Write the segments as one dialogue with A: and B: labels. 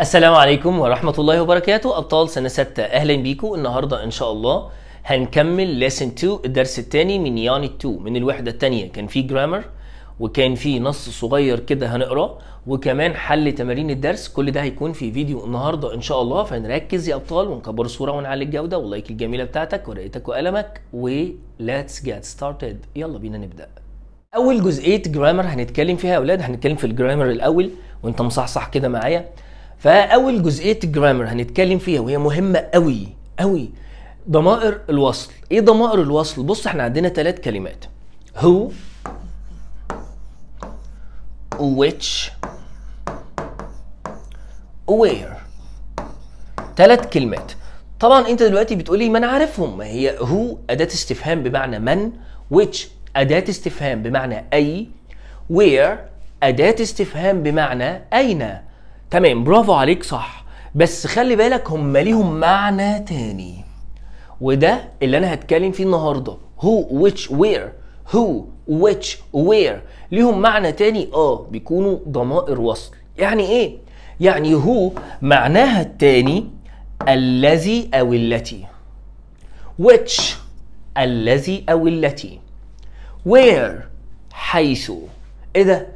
A: السلام عليكم ورحمة الله وبركاته أبطال سنة ستة أهلا بيكم النهاردة إن شاء الله هنكمل ليسن 2 الدرس الثاني من يعني 2 من الوحدة الثانية كان في جرامر وكان في نص صغير كده هنقراه وكمان حل تمارين الدرس كل ده هيكون في فيديو النهاردة إن شاء الله فنركز يا أبطال ونكبر الصورة ونعلي الجودة واللايك الجميلة بتاعتك ورقتك وقلمك let's جيت started يلا بينا نبدأ أول جزئية جرامر هنتكلم فيها يا أولاد هنتكلم في الجرامر الأول وأنت مصحصح كده معايا فاول جزئيه الجرامر هنتكلم فيها وهي مهمه قوي قوي ضمائر الوصل ايه ضمائر الوصل بص احنا عندنا ثلاث كلمات هو which where ثلاث كلمات طبعا انت دلوقتي بتقولي ما انا عارفهم ما هي هو اداه استفهام بمعنى من which اداه استفهام بمعنى اي where اداه استفهام بمعنى اين تمام برافو عليك صح بس خلي بالك هم ليهم معنى تاني وده اللي انا هتكلم فيه النهارده هو which وير هو which وير ليهم معنى تاني اه بيكونوا ضمائر وصل يعني ايه يعني هو معناها التاني الذي او التي which الذي او التي where حيث ايه ده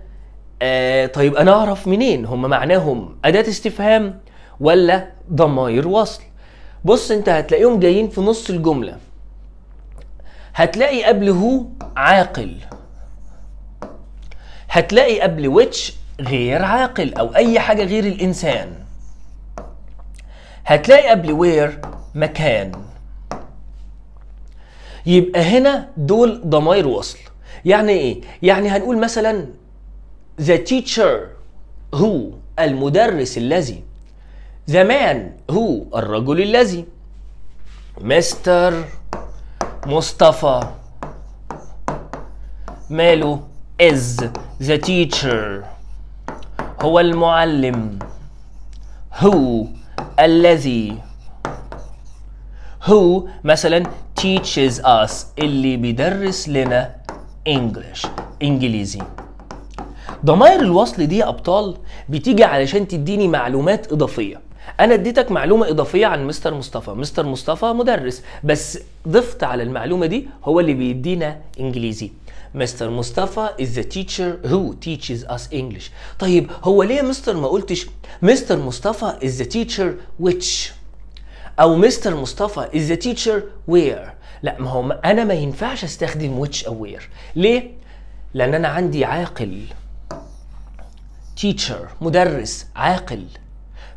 A: آه طيب انا اعرف منين هم معناهم اداه استفهام ولا ضمائر وصل بص انت هتلاقيهم جايين في نص الجمله هتلاقي قبل هو عاقل هتلاقي قبل ويتش غير عاقل او اي حاجه غير الانسان هتلاقي قبل وير مكان يبقى هنا دول ضمائر وصل يعني ايه يعني هنقول مثلا The teacher هو المدرس الذي The man هو الرجل الذي مستر مصطفى ماله is the teacher هو المعلم هو الذي who مثلا teaches us اللي بيدرس لنا English إنجليزي ضمائر الوصل دي يا ابطال بتيجي علشان تديني معلومات اضافيه انا اديتك معلومه اضافيه عن مستر مصطفى مستر مصطفى مدرس بس ضفت على المعلومه دي هو اللي بيدينا انجليزي مستر مصطفى is the teacher who teaches us English طيب هو ليه مستر ما قلتش مستر مصطفى is the teacher which او مستر مصطفى is the teacher where لا ما هو انا ما ينفعش استخدم which او where ليه لان انا عندي عاقل تيتشر مدرس عاقل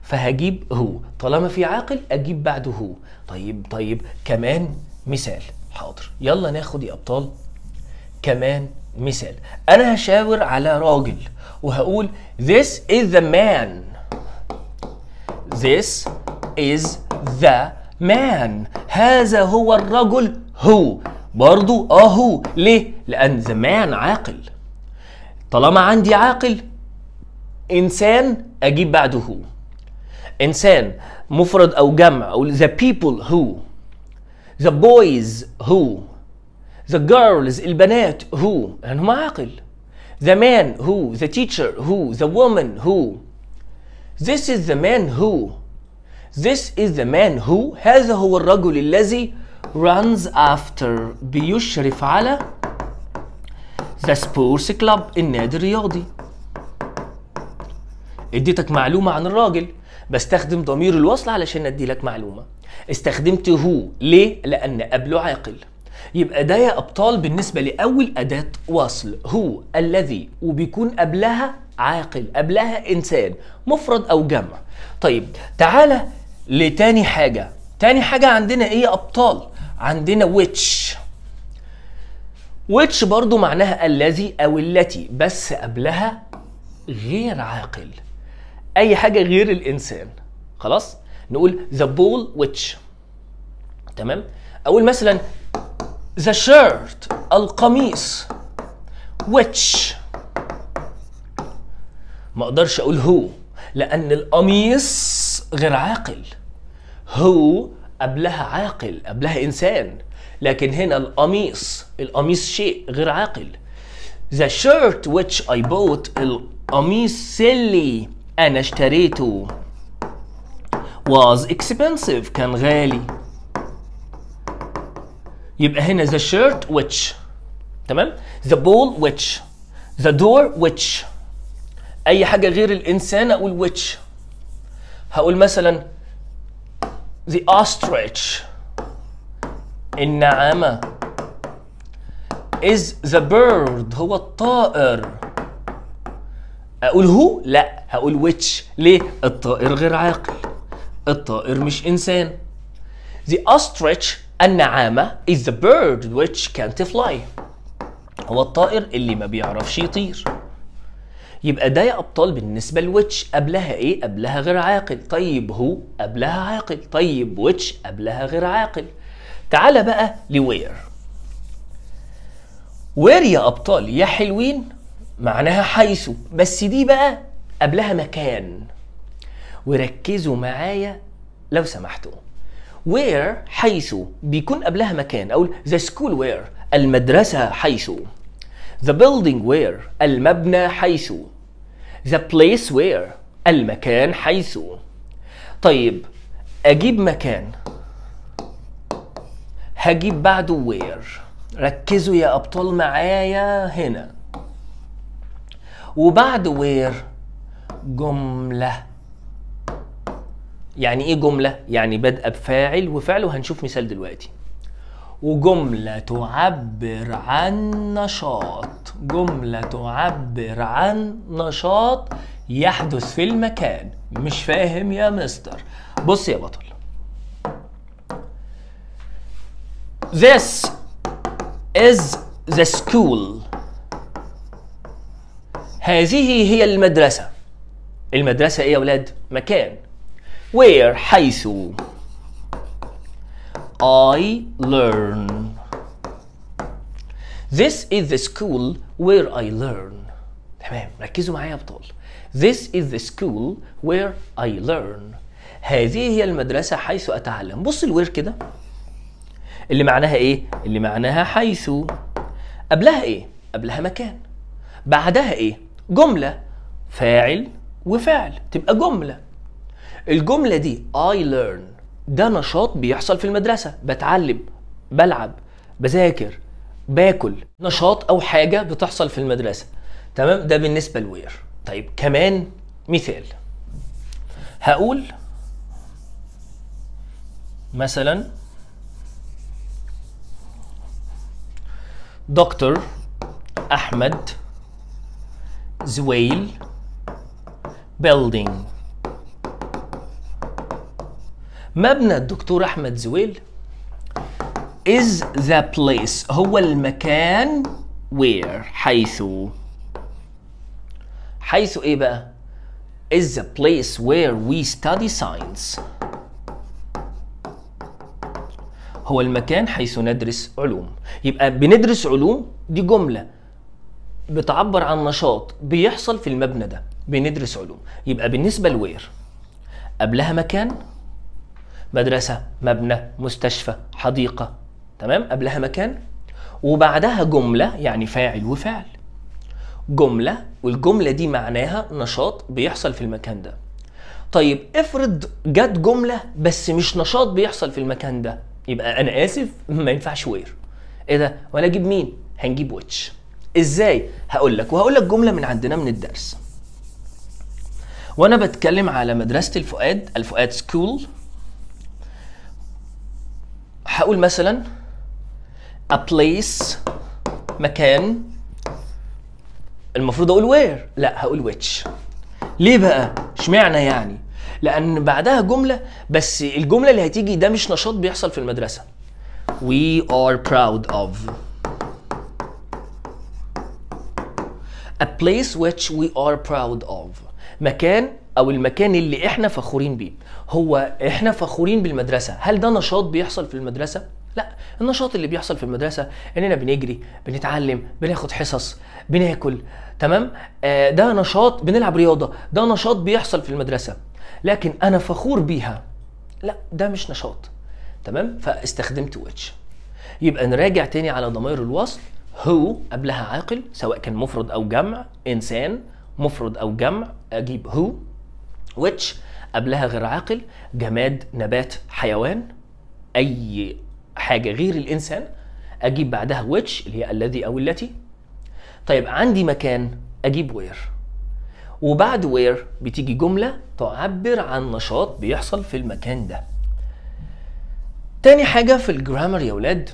A: فهجيب هو طالما في عاقل اجيب بعده هو طيب طيب كمان مثال حاضر يلا ناخد يا ابطال كمان مثال انا هشاور على راجل وهقول this is the man this is the man هذا هو الرجل هو برضو اهو آه ليه لان the man عاقل طالما عندي عاقل انسان اجيب بعده هو انسان مفرد او جمع او the people who the boys who the girls البنات who لانهم عاقل the man who the teacher who the woman who this is the man who this is the man who هذا هو الرجل الذي runs after بيشرف على the sports club النادي الرياضي اديتك معلومه عن الراجل بستخدم ضمير الوصل علشان ادي لك معلومه استخدمت هو ليه لان قبله عاقل يبقى ده يا ابطال بالنسبه لاول اداه وصل هو الذي وبيكون قبلها عاقل قبلها انسان مفرد او جمع طيب تعالى لتاني حاجه تاني حاجه عندنا ايه يا ابطال عندنا ويتش ويتش برضو معناها الذي او التي بس قبلها غير عاقل اي حاجه غير الانسان خلاص نقول ذا بول ويتش تمام اقول مثلا ذا شيرت القميص ويتش ما اقدرش اقول هو لان القميص غير عاقل هو قبلها عاقل قبلها انسان لكن هنا القميص القميص شيء غير عاقل The shirt which I bought القميص silly أنا اشتريته was expensive كان غالي يبقى هنا the shirt which تمام the ball which the door which أي حاجة غير الإنسان أقول which هقول مثلا the ostrich النعامة is the bird هو الطائر اقول هو لا هقول ويتش ليه الطائر غير عاقل الطائر مش انسان The ostrich النعامة is the bird which can't fly هو الطائر اللي ما بيعرفش يطير يبقى ده يا ابطال بالنسبه لويتش قبلها ايه قبلها غير عاقل طيب هو قبلها عاقل طيب ويتش قبلها غير عاقل تعال بقى لوير وير يا ابطال يا حلوين معناها حيث بس دي بقى قبلها مكان وركزوا معايا لو سمحتوا where حيث بيكون قبلها مكان أو the school where المدرسة حيث the building where المبنى حيث the place where المكان حيث طيب أجيب مكان هجيب بعده where ركزوا يا أبطال معايا هنا وبعد وير جملة يعني ايه جملة؟ يعني بادئة بفاعل وفعل وهنشوف مثال دلوقتي وجملة تعبر عن نشاط جملة تعبر عن نشاط يحدث في المكان مش فاهم يا مستر بص يا بطل This is the school هذه هي المدرسة المدرسة إيه يا ولاد مكان where حيث I learn This is the school where I learn تمام ركزوا معايا يا أبطال This is the school where I learn هذه هي المدرسة حيث أتعلم بص الوير كده اللي معناها إيه؟ اللي معناها حيث قبلها إيه؟ قبلها مكان بعدها إيه؟ جملة فاعل وفعل تبقى جملة الجملة دي I learn ده نشاط بيحصل في المدرسة بتعلم بلعب بذاكر باكل نشاط أو حاجة بتحصل في المدرسة تمام ده بالنسبة لوير طيب كمان مثال هقول مثلا دكتور أحمد زويل بيلدينج مبنى الدكتور أحمد زويل is the place هو المكان where حيث حيث إيه بقى is the place where we study science هو المكان حيث ندرس علوم يبقى بندرس علوم دي جملة بتعبر عن نشاط بيحصل في المبنى ده بندرس علوم يبقى بالنسبه لوير قبلها مكان مدرسه مبنى مستشفى حديقه تمام قبلها مكان وبعدها جمله يعني فاعل وفعل جمله والجمله دي معناها نشاط بيحصل في المكان ده طيب افرض جت جمله بس مش نشاط بيحصل في المكان ده يبقى انا اسف ما ينفعش وير ايه ده ولا اجيب مين هنجيب ويتش ازاي هقول لك وهقول لك جمله من عندنا من الدرس وانا بتكلم على مدرسه الفؤاد الفؤاد سكول هقول مثلا a place مكان المفروض اقول وير لا هقول which ليه بقى اشمعنى يعني لان بعدها جمله بس الجمله اللي هتيجي ده مش نشاط بيحصل في المدرسه we are proud of A place which we are proud of مكان او المكان اللي احنا فخورين بيه هو احنا فخورين بالمدرسه هل ده نشاط بيحصل في المدرسه لا النشاط اللي بيحصل في المدرسه اننا بنجري بنتعلم بناخد حصص بناكل تمام آه ده نشاط بنلعب رياضه ده نشاط بيحصل في المدرسه لكن انا فخور بيها لا ده مش نشاط تمام فاستخدمت ويتش يبقى نراجع تاني على ضمائر الوصل هو قبلها عاقل سواء كان مفرد او جمع انسان مفرد او جمع اجيب هو which قبلها غير عاقل جماد نبات حيوان اي حاجه غير الانسان اجيب بعدها which اللي هي الذي او التي طيب عندي مكان اجيب وير وبعد وير بتيجي جمله تعبر عن نشاط بيحصل في المكان ده تاني حاجه في الجرامر يا ولاد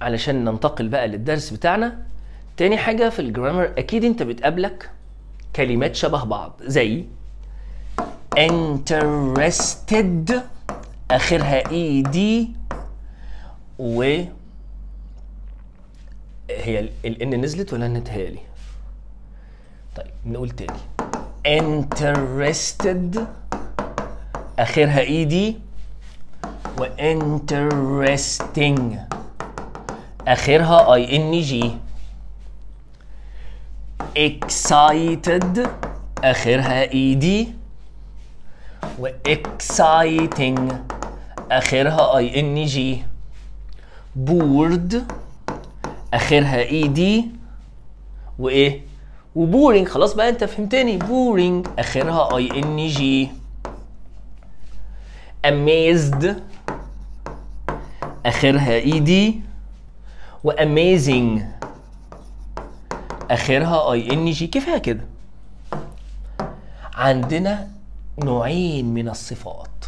A: علشان ننتقل بقى للدرس بتاعنا تاني حاجة في الجرامر أكيد أنت بتقابلك كلمات شبه بعض زي interested آخرها اي e دي و هي الان نزلت ولا لي طيب نقول تاني interested آخرها اي e دي و interesting اخرها اي ان جي اكسايتد اخرها اي دي واكسايتنج اخرها اي ان جي بورد اخرها اي e دي وايه وبورينج خلاص بقى انت فهمتني بورينج اخرها اي ان جي اميزد اخرها اي e دي واميزنج اخرها اي ان جي كفايه كده عندنا نوعين من الصفات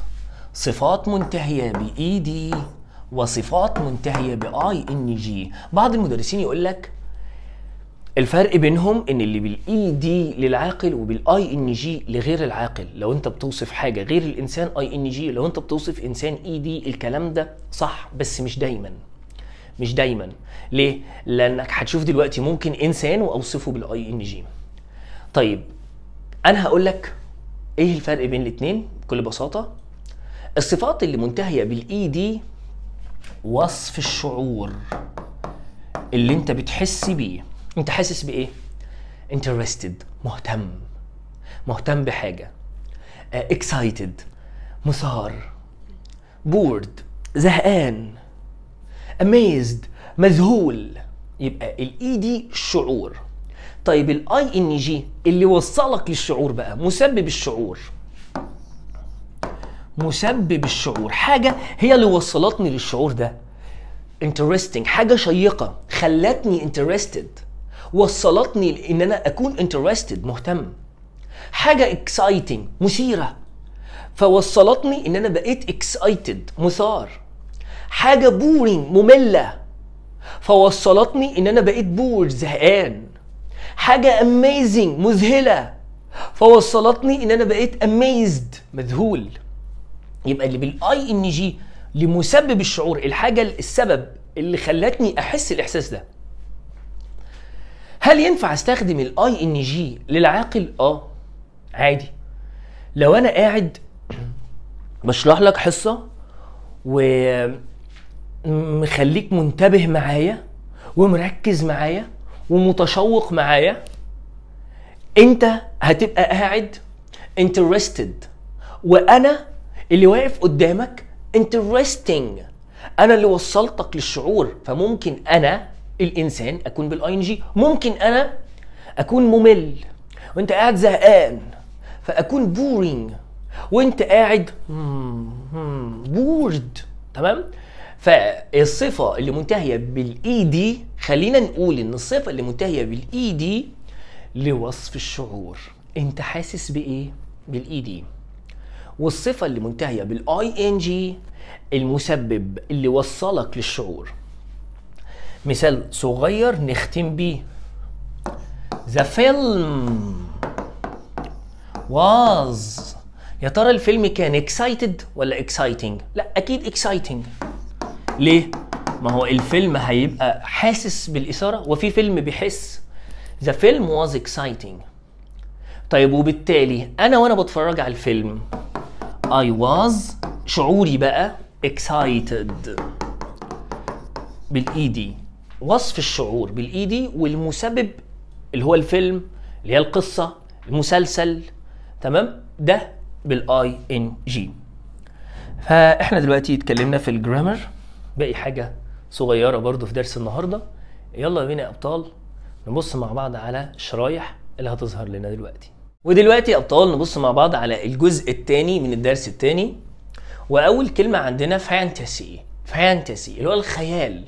A: صفات منتهيه باي دي e وصفات منتهيه باي ان جي بعض المدرسين يقول لك الفرق بينهم ان اللي بالاي دي e للعاقل وبالاي ان جي لغير العاقل لو انت بتوصف حاجه غير الانسان اي ان جي لو انت بتوصف انسان اي e دي الكلام ده صح بس مش دايما مش دايما ليه لانك هتشوف دلوقتي ممكن انسان واوصفه بالاي ان جي طيب انا هقول لك ايه الفرق بين الاثنين بكل بساطه الصفات اللي منتهيه بالاي دي وصف الشعور اللي انت بتحس بيه انت حاسس بايه انترستد مهتم مهتم بحاجه اكسايتد آه، مثار بورد زهقان amazed مذهول يبقى الاي دي e شعور طيب الاي ان جي اللي وصلك للشعور بقى مسبب الشعور مسبب الشعور حاجة هي اللي وصلتني للشعور ده interesting حاجة شيقة خلتني interested وصلتني لان انا اكون interested مهتم حاجة exciting مثيرة فوصلتني ان انا بقيت excited مثار حاجه بورينج ممله فوصلتني ان انا بقيت بور زهقان حاجه اميزنج مذهله فوصلتني ان انا بقيت اميزد مذهول يبقى اللي بالاي ان جي لمسبب الشعور الحاجه السبب اللي خلتني احس الاحساس ده هل ينفع استخدم الاي ان جي للعاقل اه عادي لو انا قاعد بشرح لك حصه و مخليك منتبه معايا ومركز معايا ومتشوق معايا انت هتبقى قاعد انترستد وانا اللي واقف قدامك انترستنج انا اللي وصلتك للشعور فممكن انا الانسان اكون بالاي ان جي ممكن انا اكون ممل وانت قاعد زهقان فاكون بورينج وانت قاعد بورد hmm، hmm، تمام فالصفه اللي منتهيه بالاي دي خلينا نقول ان الصفه اللي منتهيه بالاي دي لوصف الشعور انت حاسس بايه بالاي دي والصفه اللي منتهيه بالاي ان جي المسبب اللي وصلك للشعور مثال صغير نختم بيه The film was يا ترى الفيلم كان excited ولا exciting؟ لا أكيد exciting ليه؟ ما هو الفيلم هيبقى حاسس بالإثارة وفي فيلم بيحس The film was exciting طيب وبالتالي أنا وأنا بتفرج على الفيلم I was شعوري بقى excited بالإيدي وصف الشعور بالإيدي والمسبب اللي هو الفيلم اللي هي القصة المسلسل تمام ده بالاي ان جي فاحنا دلوقتي اتكلمنا في الجرامر باقي حاجه صغيره برضو في درس النهارده يلا بينا يا ابطال نبص مع بعض على الشرايح اللي هتظهر لنا دلوقتي ودلوقتي يا ابطال نبص مع بعض على الجزء الثاني من الدرس الثاني واول كلمه عندنا فانتسي فانتسي اللي هو الخيال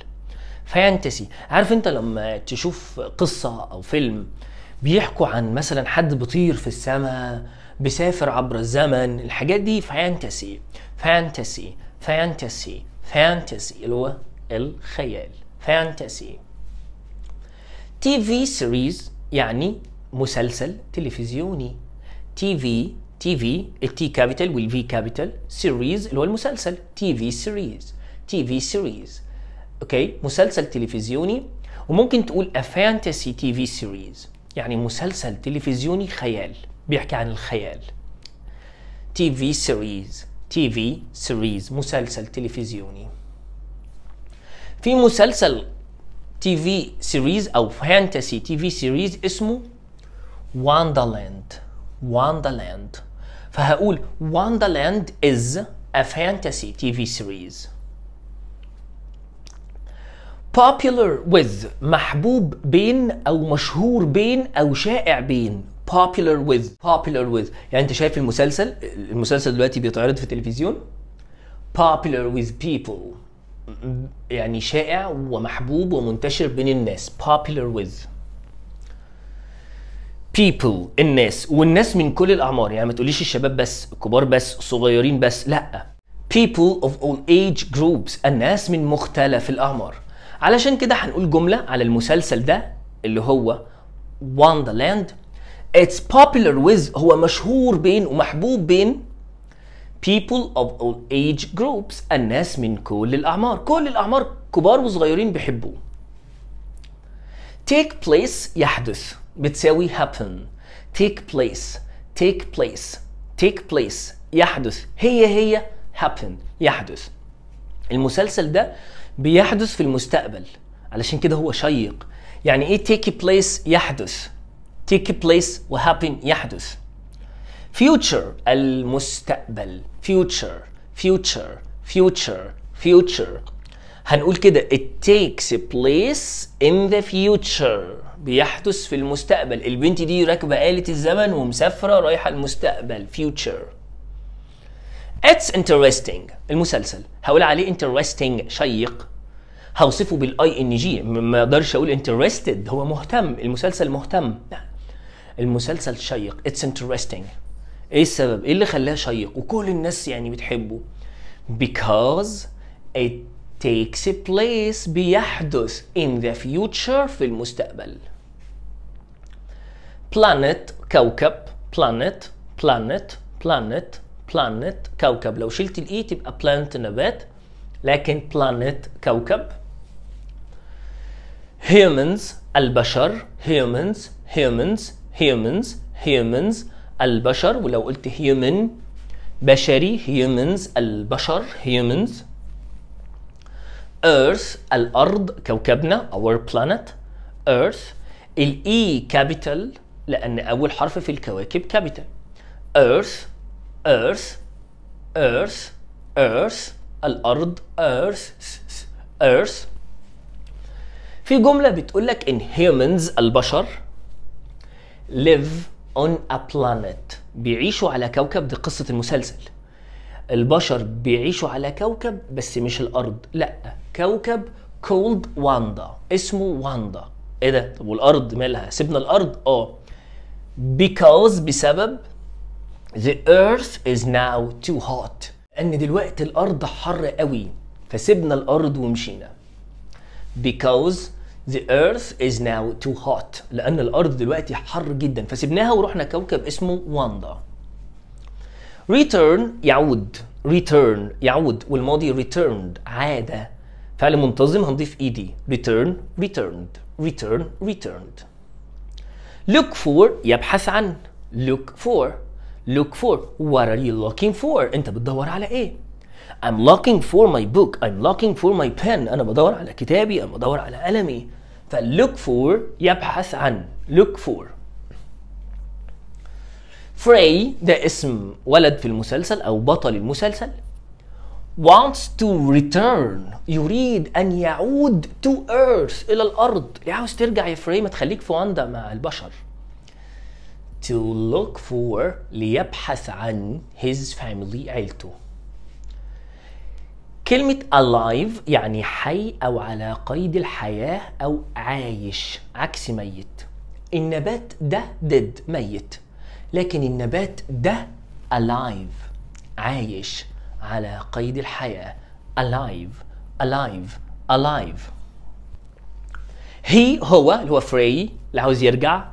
A: فانتسي عارف انت لما تشوف قصه او فيلم بيحكوا عن مثلا حد بيطير في السماء بيسافر عبر الزمن الحاجات دي فانتسي فانتسي فانتسي فانتسي اللي هو الخيال فانتسي تي في سيريز يعني مسلسل تلفزيوني تي في تي في التي كابيتال والفي كابيتال سيريز اللي هو المسلسل تي في سيريز تي في سيريز اوكي مسلسل تلفزيوني وممكن تقول فانتسي تي TV series يعني مسلسل تلفزيوني خيال بيحكي عن الخيال TV series تي في سيريز مسلسل تلفزيوني في مسلسل تي في سيريز او فانتسي تي في سيريز اسمه واندرلاند واندرلاند فهقول از ا فانتسي تي في سيريز popular with محبوب بين او مشهور بين او شائع بين popular with popular with يعني انت شايف المسلسل المسلسل دلوقتي بيتعرض في التلفزيون popular with people يعني شائع ومحبوب ومنتشر بين الناس popular with people الناس والناس من كل الاعمار يعني ما تقوليش الشباب بس الكبار بس صغيرين بس لا people of all age groups الناس من مختلف الاعمار علشان كده هنقول جمله على المسلسل ده اللي هو Wonderland It's popular with هو مشهور بين ومحبوب بين people of all age groups الناس من كل الأعمار كل الأعمار كبار وصغيرين بيحبوه take place يحدث بتساوي happen take place take place take place يحدث هي هي happen يحدث المسلسل ده بيحدث في المستقبل علشان كده هو شيق يعني ايه take place يحدث take place وhappen يحدث future المستقبل future future future future هنقول كده it takes place in the future بيحدث في المستقبل البنت دي راكبة آلة الزمن ومسافرة رايحة المستقبل future It's interesting المسلسل هقول عليه interesting شيق هوصفه بالاي ان جي ما اقدرش اقول interested هو مهتم المسلسل مهتم المسلسل شيق اتس انترستنج ايه السبب ايه اللي خلاه شيق وكل الناس يعني بتحبه because it takes place بيحدث in the future في المستقبل planet كوكب planet planet planet planet كوكب لو شلت الاي تبقى planet نبات لكن planet كوكب humans البشر humans humans humans humans البشر ولو قلت human بشري humans البشر humans earth الارض كوكبنا our planet earth الاي كابيتال e لان اول حرف في الكواكب كابيتال earth earth earth earth الارض earth earth في جمله بتقول لك ان humans البشر live on a planet بيعيشوا على كوكب دي قصة المسلسل البشر بيعيشوا على كوكب بس مش الأرض لأ كوكب كولد واندا اسمه واندا ايه ده طب والأرض مالها سيبنا الأرض اه because بسبب the earth is now too hot لأن دلوقتي الأرض حر قوي فسيبنا الأرض ومشينا because The Earth is now too hot لأن الأرض دلوقتي حر جدا فسيبناها ورحنا كوكب اسمه واندا. Return يعود return يعود والماضي returned عادة فعل منتظم هنضيف ed return returned return returned look for يبحث عن look for look for what are you looking for انت بتدور على ايه I'm looking for my book I'm looking for my pen أنا بدور على كتابي أنا بدور على قلمي فلوك فور يبحث عن look for فري ده اسم ولد في المسلسل أو بطل المسلسل wants to return يريد أن يعود to earth إلى الأرض ليه عاوز ترجع يا فري ما تخليك في واندا مع البشر to look for ليبحث عن his family عيلته كلمة alive يعني حي أو على قيد الحياة أو عايش عكس ميت النبات ده dead ميت لكن النبات ده alive عايش على قيد الحياة alive alive alive he هو اللي هو فري اللي عاوز يرجع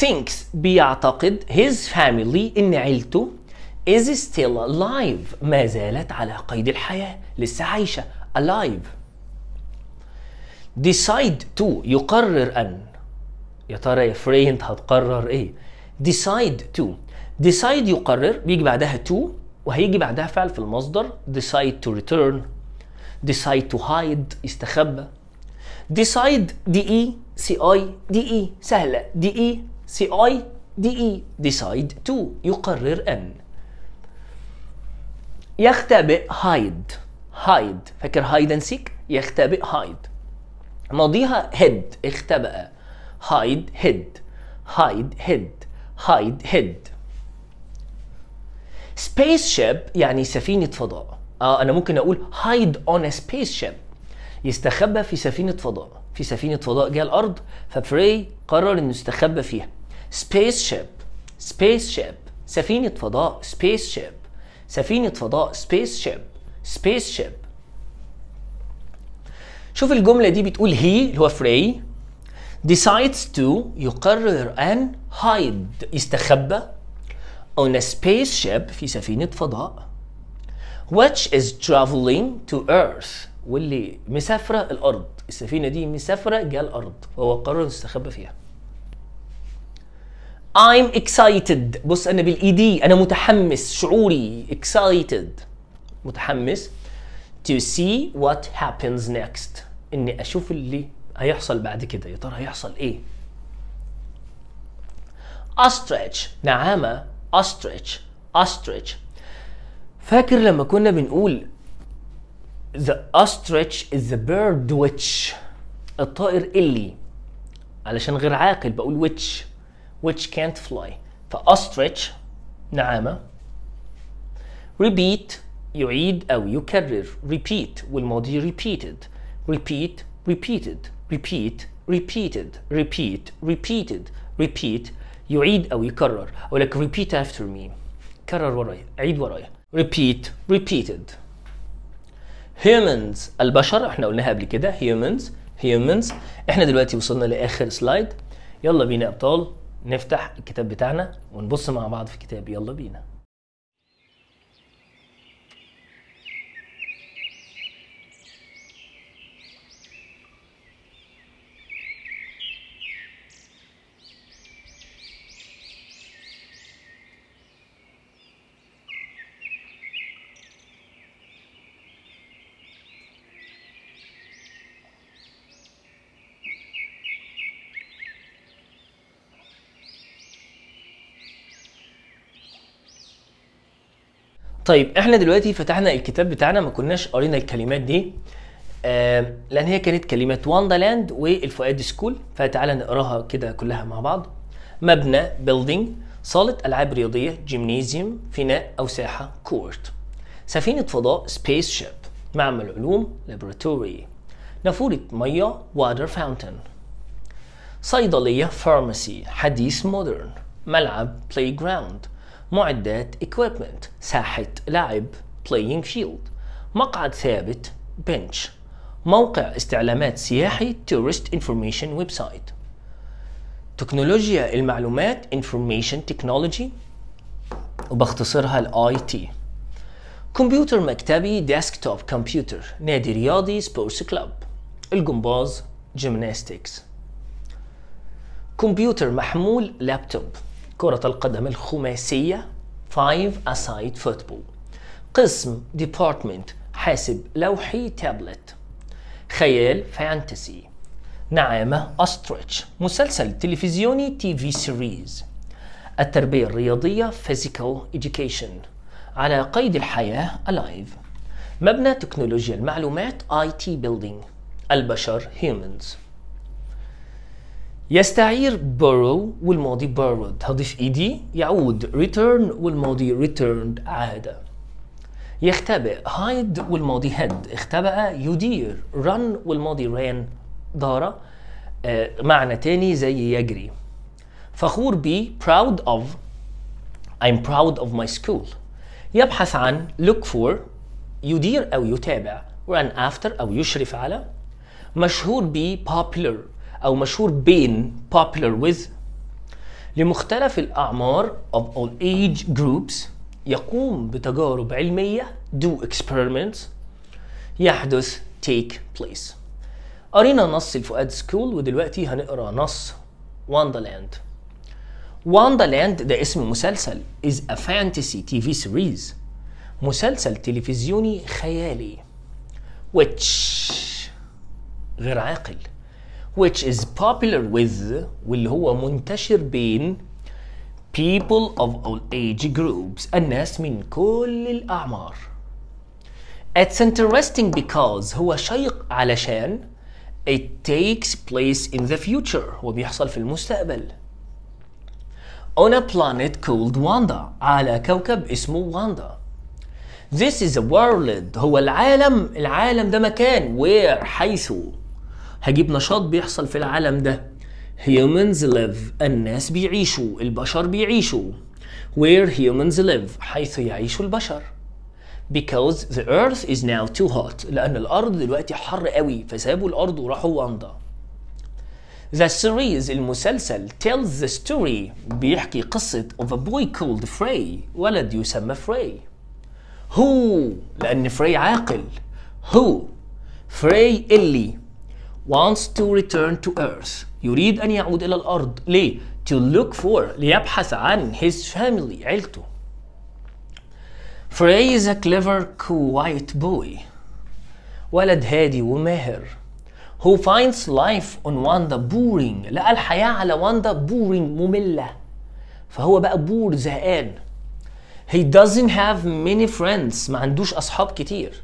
A: thinks بيعتقد his family ان عيلته is still alive ما زالت على قيد الحياة لسه عايشة alive decide to يقرر أن يا ترى يا فري أنت هتقرر إيه decide to decide يقرر بيجي بعدها to وهيجي بعدها فعل في المصدر decide to return decide to hide يستخبى decide de c i اي دي e. سهله de c i اي دي e. decide to يقرر ان يختبئ هايد هايد فاكر هايد اند سيك يختبئ هايد ماضيها هيد اختبأ هايد هيد هايد هيد هايد هيد سبيس شيب يعني سفينة فضاء آه أنا ممكن أقول هايد أون سبيس شيب يستخبى في سفينة فضاء في سفينة فضاء جه الأرض ففري قرر إنه يستخبى فيها سبيس شيب سبيس شيب سفينة فضاء سبيس شيب سفينة فضاء سبيس شيب سبيس شيب شوف الجملة دي بتقول هي اللي هو فري decides to يقرر أن hide يستخبى on a spaceship في سفينة فضاء which is traveling to earth واللي مسافرة الأرض السفينة دي مسافرة جال الأرض وهو قرر يستخبى فيها I'm excited بص انا بالايدي انا متحمس شعوري excited متحمس to see what happens next اني اشوف اللي هيحصل بعد كده يا ترى هيحصل ايه ostrich نعامه ostrich ostrich فاكر لما كنا بنقول the ostrich is the bird which الطائر اللي علشان غير عاقل بقول which which can't fly فأسترتش نعامة repeat يعيد أو يكرر repeat والماضي repeated repeat repeated repeat repeated repeat repeated repeat يعيد أو يكرر أو like repeat after me كرر وراي. عيد وراي. repeat repeated humans البشر احنا قلناها قبل كده humans humans احنا دلوقتي وصلنا لآخر سلايد يلا بينا أبطال نفتح الكتاب بتاعنا ونبص مع بعض في الكتاب يلا بينا طيب احنا دلوقتي فتحنا الكتاب بتاعنا ما كناش قرينا الكلمات دي آه لان هي كانت كلمات واندا لاند والفؤاد سكول فتعالى نقراها كده كلها مع بعض مبنى بيلدينج صالة ألعاب رياضية جيمنيزيوم فناء أو ساحة كورت سفينة فضاء سبيس شيب معمل علوم لابوراتوري نافورة مية واتر فاونتن صيدلية فارماسي حديث مودرن ملعب بلاي جراوند معدات equipment ساحة لعب playing field مقعد ثابت bench موقع استعلامات سياحي tourist information website تكنولوجيا المعلومات information technology وبختصرها الـ IT كمبيوتر مكتبي desktop computer نادي رياضي sports club الجمباز gymnastics كمبيوتر محمول لابتوب كرة القدم الخماسية 5 aside football قسم ديبارتمنت حاسب لوحي تابلت خيال فانتسي نعامة أستريتش مسلسل تلفزيوني تي في سيريز التربية الرياضية physical education على قيد الحياة alive مبنى تكنولوجيا المعلومات IT building البشر humans يستعير borrow والماضي borrowed هضيف إيدي يعود return والماضي returned عادة يختبئ hide والماضي hid اختبأ يدير run والماضي ran دارة آه معنى تاني زي يجري فخور بي proud of I'm proud of my school يبحث عن look for يدير أو يتابع run after أو يشرف على مشهور بي popular أو مشهور بين popular with لمختلف الأعمار of all age groups يقوم بتجارب علمية do experiments يحدث take place قرينا نص الفؤاد سكول ودلوقتي هنقرا نص واندا واندا ده اسم مسلسل is a fantasy TV series مسلسل تلفزيوني خيالي which غير عاقل which is popular with واللي هو منتشر بين people of all age groups الناس من كل الأعمار It's interesting because هو شيق علشان it takes place in the future هو بيحصل في المستقبل on a planet called Wanda على كوكب اسمه واندا This is a world هو العالم العالم ده مكان where حيث هجيب نشاط بيحصل في العالم ده humans live الناس بيعيشوا البشر بيعيشوا where humans live حيث يعيش البشر because the earth is now too hot لأن الأرض دلوقتي حر قوي فسابوا الأرض وراحوا واندا The series المسلسل tells the story بيحكي قصة of a boy called Frey ولد يسمى Frey Who لأن Frey عاقل Who Frey اللي wants to return to earth يريد أن يعود إلى الأرض ليه؟ to look for ليبحث عن his family عيلته Frey is a clever quiet boy ولد هادي وماهر who finds life on Wanda boring لقى الحياة على واندا boring مملة فهو بقى بور زهقان he doesn't have many friends ما عندوش أصحاب كتير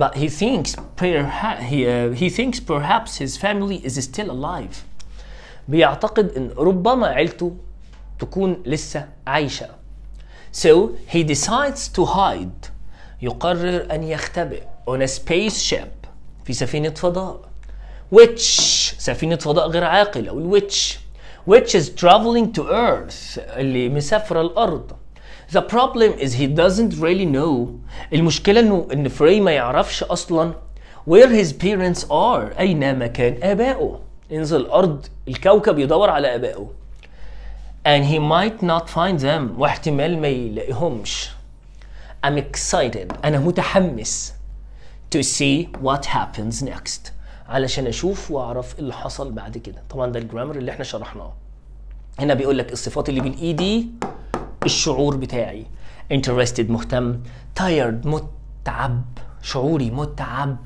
A: but he thinks, perha- he, uh, he thinks perhaps his family is still alive. بيعتقد ان ربما عيلته تكون لسه عايشة. So he decides to hide. يقرر ان يختبئ on a spaceship في سفينة فضاء. Which سفينة فضاء غير عاقل او الويتش. Which is traveling to earth اللي مسافرة الارض. The problem is he doesn't really know المشكلة انه ان فري ما يعرفش اصلا where his parents are اين مكان ابائه انزل الارض الكوكب يدور على ابائه and he might not find them واحتمال ما يلاقيهمش I'm excited أنا متحمس to see what happens next علشان أشوف وأعرف اللي حصل بعد كده طبعا ده الجرامر اللي احنا شرحناه هنا بيقول لك الصفات اللي بالإي دي الشعور بتاعي interested مهتم tired متعب شعوري متعب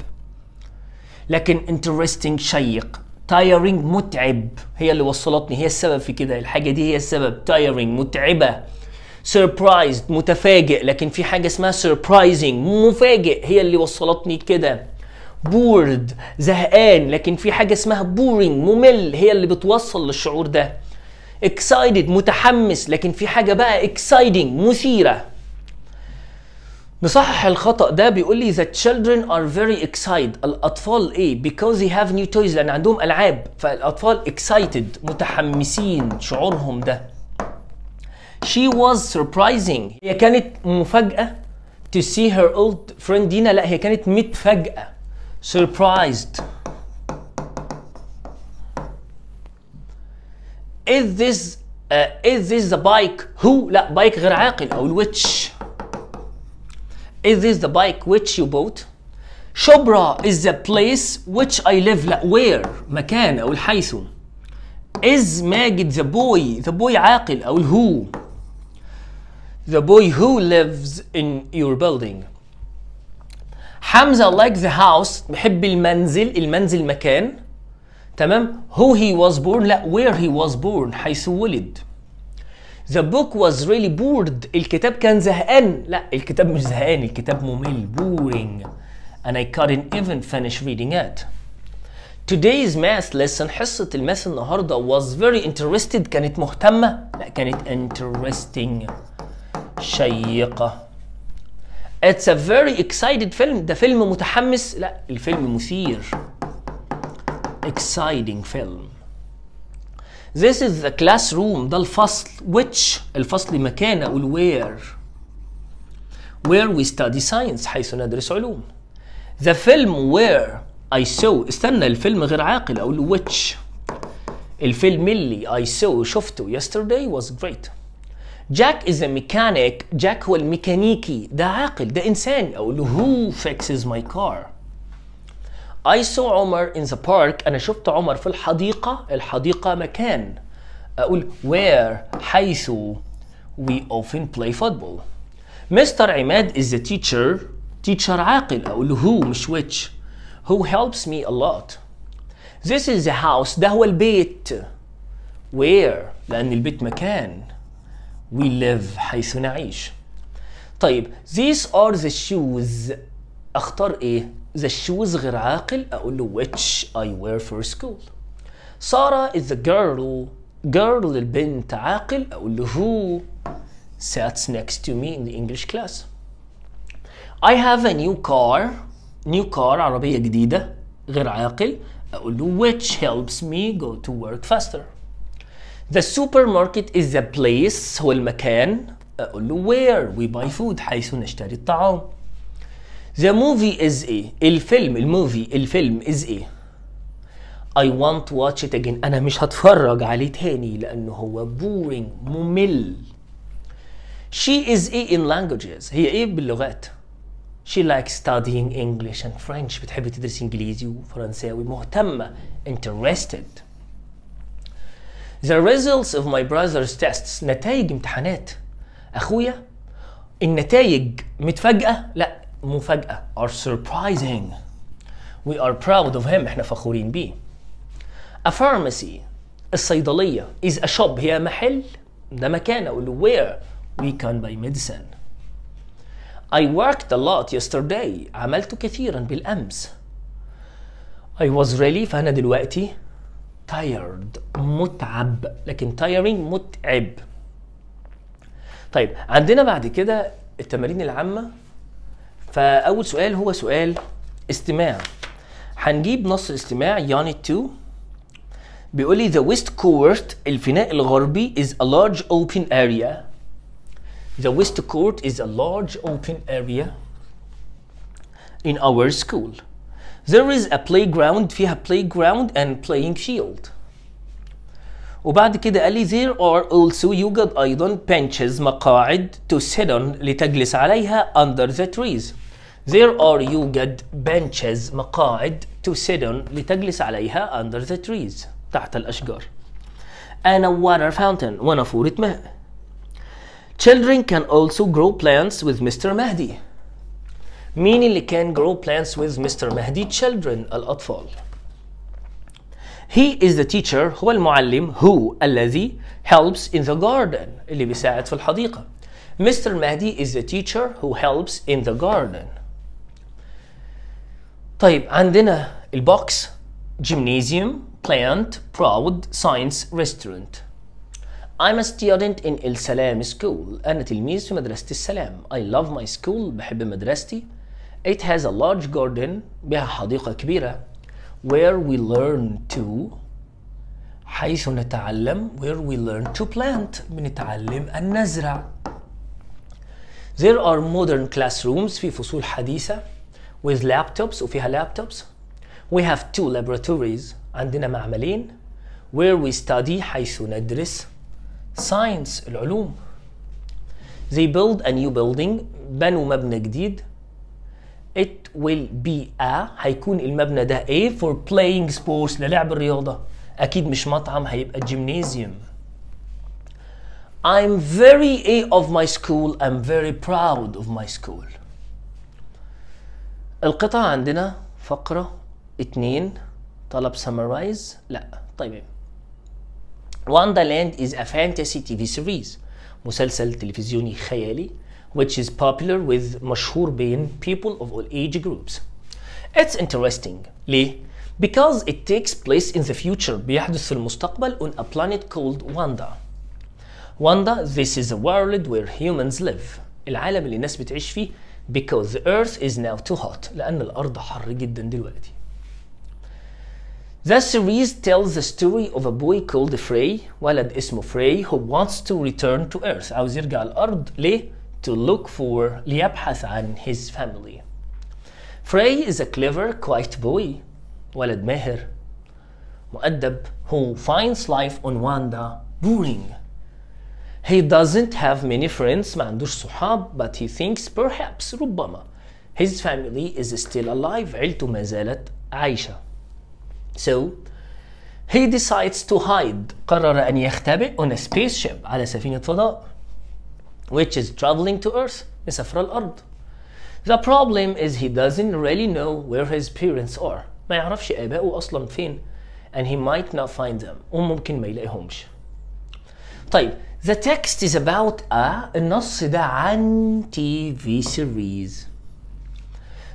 A: لكن interesting شيق tiring متعب هي اللي وصلتني هي السبب في كده الحاجة دي هي السبب tiring متعبة surprised متفاجئ لكن في حاجة اسمها surprising مفاجئ هي اللي وصلتني كده bored زهقان لكن في حاجة اسمها boring ممل هي اللي بتوصل للشعور ده اكسايدد متحمس لكن في حاجه بقى اكسايدنج مثيره نصحح الخطا ده بيقول لي the children are very excited الاطفال ايه because they have new toys لان عندهم العاب فالاطفال excited متحمسين شعورهم ده she was surprising هي كانت مفاجاه to see her old friend دينا لا هي كانت متفاجاه surprised is this uh, is this the bike who لا بايك غير عاقل او الويتش is this the bike which you bought شبرا is the place which I live لا where مكان او الحيث is ماجد the boy the boy عاقل او الهو the boy who lives in your building حمزة like the house بحب المنزل المنزل مكان تمام who he was born لا where he was born حيث ولد The book was really bored الكتاب كان زهقان لا الكتاب مش زهقان الكتاب ممل boring and I couldn't even finish reading it Today's math lesson حصة الماث النهاردة was very interested كانت مهتمة لا كانت interesting شيقة It's a very excited film ده فيلم متحمس لا الفيلم مثير exciting film This is the classroom The الفصل which الفصل مكانه أقول where where we study science حيث ندرس علوم the film where I saw استنى الفيلم غير عاقل أقول which الفيلم اللي I saw شفته yesterday was great Jack is a mechanic Jack هو الميكانيكي ده عاقل ده إنسان أقول who fixes my car I saw عمر in the park أنا شفت عمر في الحديقة الحديقة مكان أقول where حيث we often play football مستر عماد is the teacher teacher عاقل أقول who مش which who helps me a lot this is the house ده هو البيت where لأن البيت مكان we live حيث نعيش طيب these are the shoes اختار ايه ذا shoes غير عاقل أقول له which I wear for school سارة is the girl girl البنت عاقل أقول له who sits next to me in the English class I have a new car new car عربية جديدة غير عاقل أقول له which helps me go to work faster The supermarket is the place هو المكان أقول له where we buy food حيث نشتري الطعام The movie is ايه؟ الفيلم الموفي الفيلم از ايه؟ I want to watch it again أنا مش هتفرج عليه تاني لأنه هو boring ممل She is ايه in languages هي ايه باللغات؟ She likes studying English and French بتحب تدرس إنجليزي وفرنساوي مهتمة interested The results of my brother's tests نتائج امتحانات أخويا النتائج متفاجئة لا مفاجأة are surprising we are proud of him احنا فخورين بيه a pharmacy الصيدلية is a shop هي محل ده مكان أقول where we can buy medicine I worked a lot yesterday عملت كثيرا بالأمس I was really فأنا دلوقتي tired متعب لكن tiring متعب طيب عندنا بعد كده التمارين العامة فاول سؤال هو سؤال استماع هنجيب نص استماع يونت 2 بيقول لي the west court الفناء الغربي is a large open area the west court is a large open area in our school there is a playground فيها playground and playing field وبعد كده قال لي there are also يوجد أيضا benches مقاعد to sit on لتجلس عليها under the trees there are يوجد benches مقاعد to sit on لتجلس عليها under the trees تحت الأشجار and a water fountain ونافورة ماء children can also grow plants with Mr. Mahdi مين اللي كان grow plants with Mr. Mahdi children الأطفال he is the teacher هو المعلم who الذي helps in the garden اللي بيساعد في الحديقة Mr. Mahdi is the teacher who helps in the garden طيب عندنا البوكس gymnasium plant proud science restaurant I'm a student in El Salam school أنا تلميذ في مدرسة السلام I love my school بحب مدرستي It has a large garden بها حديقة كبيرة where we learn to حيث نتعلم where we learn to plant بنتعلم أن نزرع There are modern classrooms في فصول حديثة with laptops وفيها laptops We have two laboratories عندنا معملين where we study حيث ندرس science العلوم They build a new building بنوا مبنى جديد it will be a هيكون المبنى ده a for playing sports للعب الرياضة أكيد مش مطعم هيبقى gymnasium I'm very a of my school I'm very proud of my school القطع عندنا فقرة اتنين طلب summarize لا طيب Wonderland is a fantasy TV series مسلسل تلفزيوني خيالي which is popular with مشهور people of all age groups. It's interesting. ليه? Because it takes place in the future بيحدث في المستقبل on a planet called Wanda. Wanda, this is a world where humans live. العالم اللي الناس بتعيش فيه because the earth is now too hot لأن الأرض حر جدا دلوقتي. The series tells the story of a boy called Frey ولد اسمه Frey who wants to return to earth عاوز يرجع الأرض ليه؟ to look for ليبحث عن his family. Frey is a clever, quiet boy, ولد ماهر, مؤدب, who finds life on Wanda boring. He doesn't have many friends, ما عندوش صحاب, but he thinks perhaps ربما his family is still alive, عيلته ما زالت عايشة. So he decides to hide, قرر أن يختبئ on a spaceship على سفينة فضاء which is traveling to earth, مسافر الأرض. The problem is he doesn't really know where his parents are. ما يعرفش آبائه أصلا فين. And he might not find them. وممكن ما يلاقيهمش. طيب The text is about a النص ده عن TV series.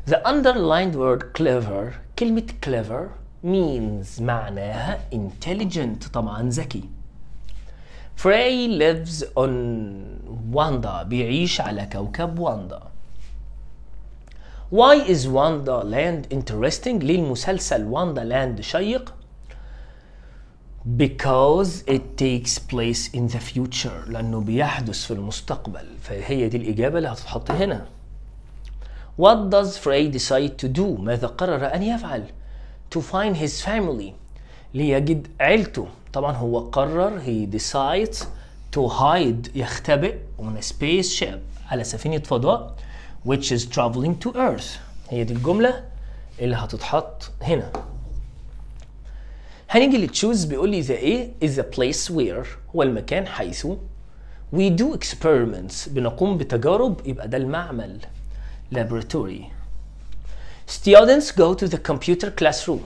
A: The underlined word clever كلمة clever means معناها intelligent طبعا ذكي Frey lives on Wanda بيعيش على كوكب واندا Why is Wanda Land interesting؟ ليه المسلسل واندا Land شيق؟ Because it takes place in the future لأنه بيحدث في المستقبل فهي دي الإجابة اللي هتتحط هنا What does Frey decide to do؟ ماذا قرر أن يفعل؟ To find his family ليجد عيلته طبعا هو قرر هي decides to hide يختبئ on a spaceship على سفينة فضاء which is traveling to earth هي دي الجملة اللي هتتحط هنا هنيجي لتشوز بيقول لي ذا ايه is the place where هو المكان حيث we do experiments بنقوم بتجارب يبقى ده المعمل laboratory students go to the computer classroom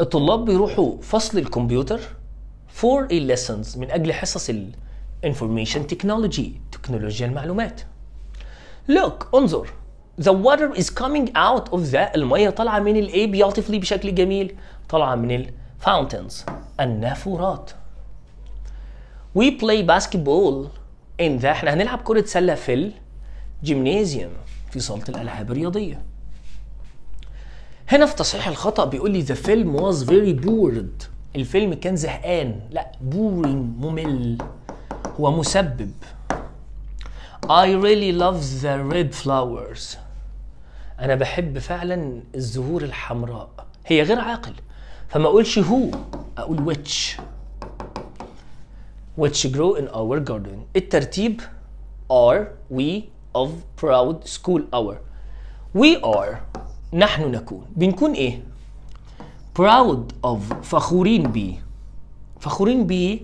A: الطلاب بيروحوا فصل الكمبيوتر for a lessons من أجل حصص ال information technology تكنولوجيا المعلومات look انظر the water is coming out of the المية طالعة من الايه beautifully بشكل جميل طالعة من ال fountains النافورات we play basketball in the احنا هنلعب كرة سلة في الجيمنازيوم في صالة الألعاب الرياضية هنا في تصحيح الخطا بيقول لي ذا فيلم واز فيري بورد الفيلم كان زهقان لا بورينج ممل هو مسبب I really love the red flowers انا بحب فعلا الزهور الحمراء هي غير عاقل فما اقولش هو اقول which which grow in our garden الترتيب are we of proud school hour we are نحن نكون بنكون ايه proud of فخورين ب فخورين ب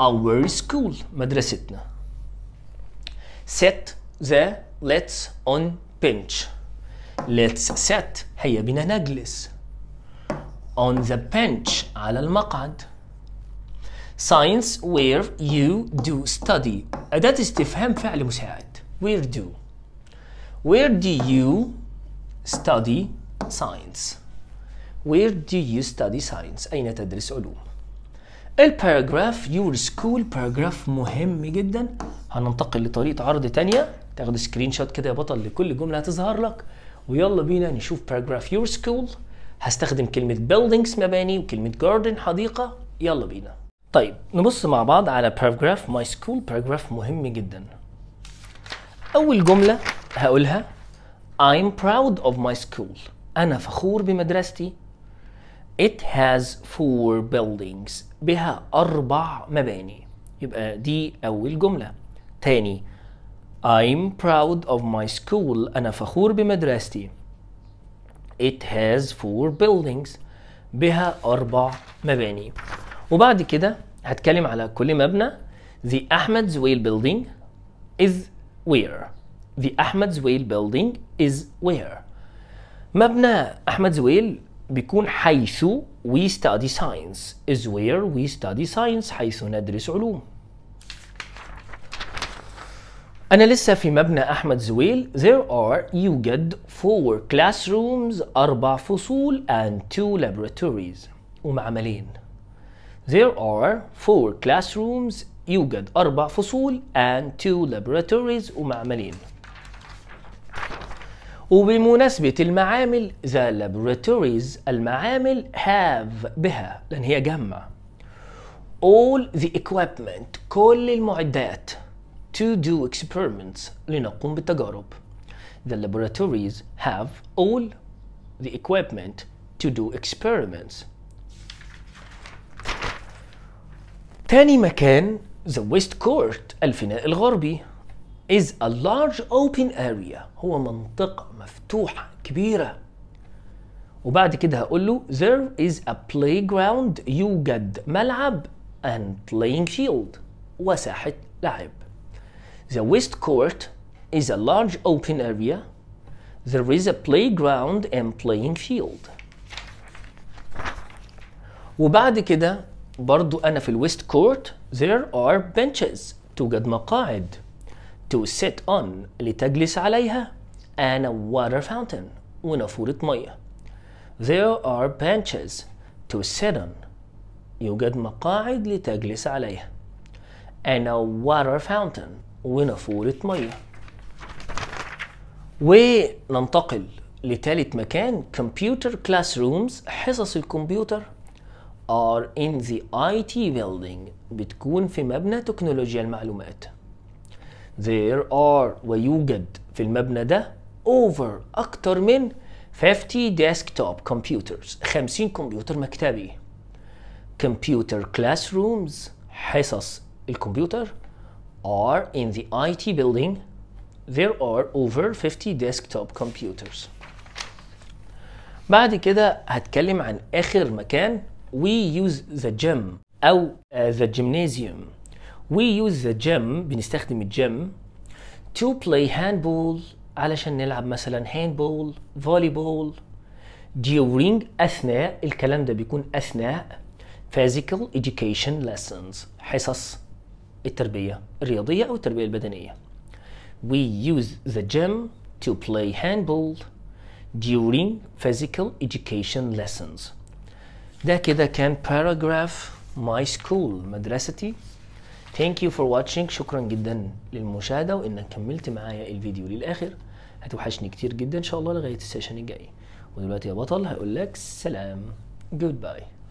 A: our school مدرستنا set the let's on bench let's set هيا بنا نجلس on the bench على المقعد science where you do study أداة استفهام فعل مساعد where do where do you study science Where do you study science? أين تدرس علوم؟ الباراجراف your school paragraph مهم جدا هننتقل لطريقة عرض تانية تاخد سكرين شوت كده يا بطل لكل جملة هتظهر لك ويلا بينا نشوف paragraph your school هستخدم كلمة buildings مباني وكلمة garden حديقة يلا بينا طيب نبص مع بعض على paragraph my school paragraph مهم جدا أول جملة هقولها I'm proud of my school. أنا فخور بمدرستي. It has four buildings. بها أربع مباني. يبقى دي أول جملة. تاني I'm proud of my school. أنا فخور بمدرستي. It has four buildings. بها أربع مباني. وبعد كده هتكلم على كل مبنى The Ahmed's Whale Building is where The Ahmed Zweil building is where? مبنى أحمد زويل بيكون حيث we study science is where we study science حيث ندرس علوم أنا لسه في مبنى أحمد زويل there are يوجد four classrooms أربع فصول and two laboratories ومعملين there are four classrooms يوجد أربع فصول and two laboratories ومعملين وبمناسبة المعامل the laboratories المعامل have بها لأن هي جمع all the equipment كل المعدات to do experiments لنقوم بالتجارب the laboratories have all the equipment to do experiments تاني مكان the west court الفناء الغربي is a large open area هو منطقة مفتوحة كبيرة وبعد كده هقول له there is a playground يوجد ملعب and playing field وساحة لعب the west court is a large open area there is a playground and playing field وبعد كده برضو أنا في الويست كورت there are benches توجد مقاعد to sit on لتجلس عليها and a water fountain ونافورة مية there are benches to sit on يوجد مقاعد لتجلس عليها and a water fountain ونافورة مية وننتقل لتالت مكان computer classrooms حصص الكمبيوتر are in the IT building بتكون في مبنى تكنولوجيا المعلومات there are ويوجد في المبنى ده over أكتر من 50 desktop computers 50 كمبيوتر مكتبي computer classrooms حصص الكمبيوتر are in the IT building there are over 50 desktop computers بعد كده هتكلم عن آخر مكان we use the gym أو uh, the gymnasium We use the gym بنستخدم الجيم to play handball علشان نلعب مثلا handball, volleyball during أثناء الكلام ده بيكون أثناء physical education lessons حصص التربية الرياضية أو التربية البدنية We use the gym to play handball during physical education lessons ده كده كان paragraph my school مدرستي ثانك يو فور واتشنج شكرا جدا للمشاهده وانك كملت معايا الفيديو للاخر هتوحشني كتير جدا ان شاء الله لغايه السيشن الجاي ودلوقتي يا بطل هقول لك سلام جود باي